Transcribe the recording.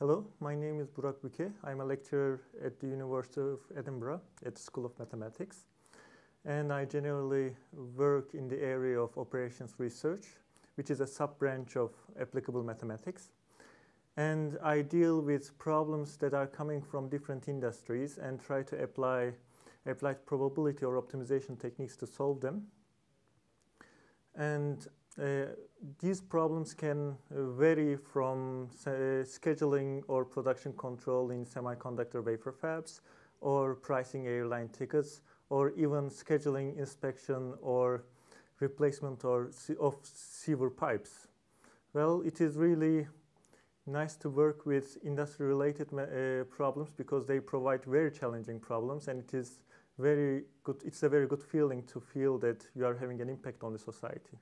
Hello, my name is Burak Büke. I'm a lecturer at the University of Edinburgh at the School of Mathematics. And I generally work in the area of operations research, which is a sub-branch of applicable mathematics. And I deal with problems that are coming from different industries and try to apply applied probability or optimization techniques to solve them. And uh, these problems can uh, vary from uh, scheduling or production control in semiconductor wafer fabs or pricing airline tickets or even scheduling inspection or replacement or of sewer pipes. Well, it is really nice to work with industry-related uh, problems because they provide very challenging problems and it is very good, it's a very good feeling to feel that you are having an impact on the society.